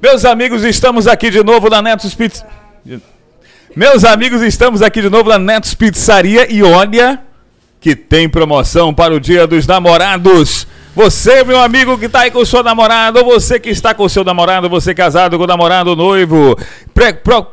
Meus amigos, estamos aqui de novo na Netos Pizza. Meus amigos, estamos aqui de novo na Netos Pizzaria e olha que tem promoção para o Dia dos Namorados. Você, meu amigo, que está aí com seu namorado, ou você que está com o seu namorado, você casado com o namorado noivo, pre, pro,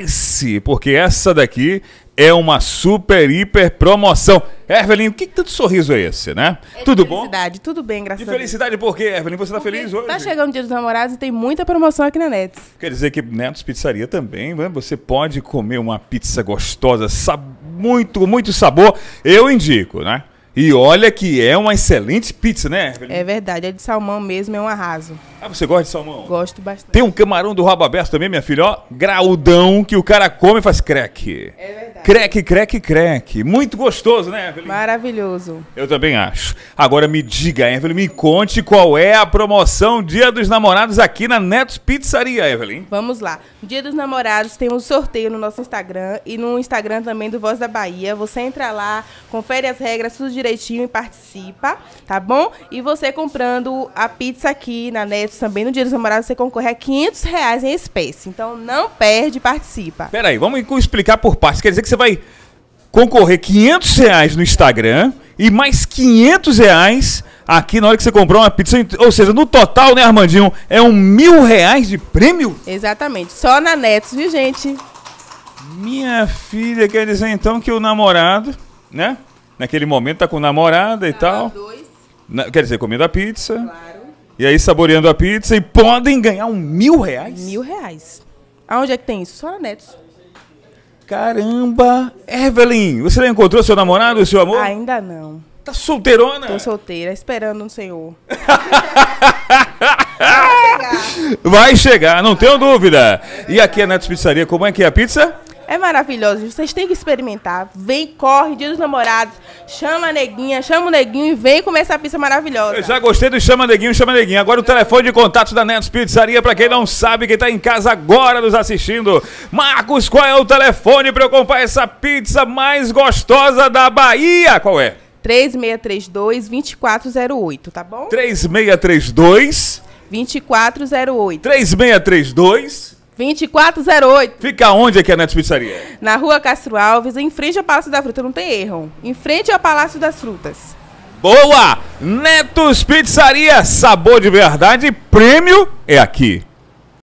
prepare-se, porque essa daqui é uma super, hiper promoção. Evelyn, que tanto sorriso é esse, né? É tudo bom? Felicidade, tudo bem, graças a Deus. felicidade por quê, Evelyn? Você tá porque feliz hoje? Tá chegando o dia dos namorados e tem muita promoção aqui na Nets. Quer dizer que Netos Pizzaria também, né? Você pode comer uma pizza gostosa, sab... muito, muito sabor. Eu indico, né? E olha que é uma excelente pizza, né, Evelyn? É verdade, é de salmão mesmo, é um arraso. Ah, você gosta de salmão? Gosto bastante. Tem um camarão do rabo aberto também, minha filha, ó. Graudão que o cara come e faz creque. É verdade. Creque, creque, creque. Muito gostoso, né, Evelyn? Maravilhoso. Eu também acho. Agora me diga, Evelyn, me conte qual é a promoção Dia dos Namorados aqui na Netos Pizzaria, Evelyn. Vamos lá. Dia dos Namorados tem um sorteio no nosso Instagram e no Instagram também do Voz da Bahia. Você entra lá, confere as regras, tudo direitinho e participa, tá bom? E você comprando a pizza aqui na Netos eventos também no Dia dos Namorados você concorre a 500 reais em espécie. Então não perde, participa. Peraí, vamos explicar por partes. Quer dizer que você vai concorrer 500 reais no Instagram e mais 500 reais aqui na hora que você comprar uma pizza. Ou seja, no total, né, Armandinho, é um mil reais de prêmio? Exatamente. Só na Netos, viu, gente? Minha filha quer dizer então que o namorado, né? Naquele momento tá com namorada e tá tal. Dois. Na, quer dizer, comendo a pizza. Claro. E aí, saboreando a pizza e podem ganhar um mil reais? Mil reais. Aonde é que tem isso? Só na Netos. Caramba! Evelyn, você já encontrou seu namorado, seu amor? Ainda não. Tá solteirona? Tô solteira, esperando um senhor. Vai chegar, não tenho dúvida. E aqui é a Netos Pizzaria, como é que é a pizza? É maravilhoso, vocês têm que experimentar. Vem, corre, dia dos namorados, chama a neguinha, chama o neguinho e vem comer essa pizza maravilhosa. Eu já gostei do chama neguinho, chama neguinho. Agora o telefone de contato da Netos Pizzaria, para quem não sabe, quem tá em casa agora nos assistindo. Marcos, qual é o telefone para eu comprar essa pizza mais gostosa da Bahia? Qual é? 3632-2408, tá bom? 3632... 2408. 3632... 2408. Fica onde aqui a Neto Pizzaria? Na rua Castro Alves, em frente ao Palácio da Fruta. Não tem erro. Em frente ao Palácio das Frutas. Boa! Netos Pizzaria, sabor de verdade, prêmio é aqui.